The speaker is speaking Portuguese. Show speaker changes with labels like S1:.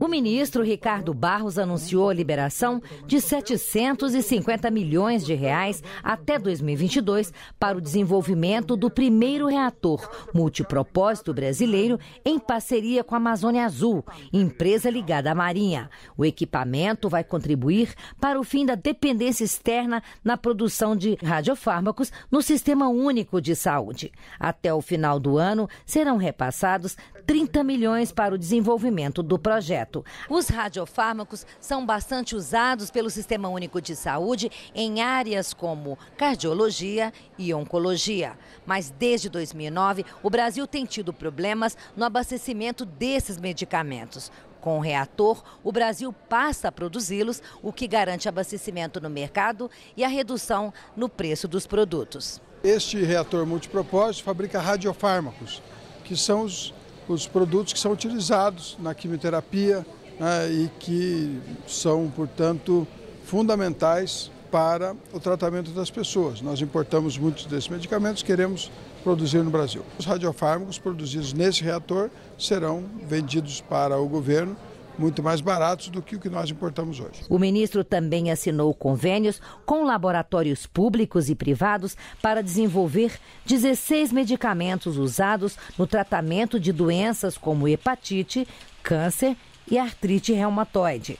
S1: O ministro Ricardo Barros anunciou a liberação de 750 milhões de reais até 2022 para o desenvolvimento do primeiro reator multipropósito brasileiro em parceria com a Amazônia Azul, empresa ligada à Marinha. O equipamento vai contribuir para o fim da dependência externa na produção de radiofármacos no Sistema Único de Saúde. Até o final do ano, serão repassados 30 milhões para o desenvolvimento do projeto projeto. Os radiofármacos são bastante usados pelo Sistema Único de Saúde em áreas como cardiologia e oncologia. Mas desde 2009, o Brasil tem tido problemas no abastecimento desses medicamentos. Com o reator, o Brasil passa a produzi-los, o que garante abastecimento no mercado e a redução no preço dos produtos.
S2: Este reator multipropósito fabrica radiofármacos, que são os os produtos que são utilizados na quimioterapia né, e que são, portanto, fundamentais para o tratamento das pessoas. Nós importamos muitos desses medicamentos, queremos produzir no Brasil. Os radiofármacos produzidos nesse reator serão vendidos para o governo muito mais baratos do que o que nós importamos hoje.
S1: O ministro também assinou convênios com laboratórios públicos e privados para desenvolver 16 medicamentos usados no tratamento de doenças como hepatite, câncer e artrite reumatoide.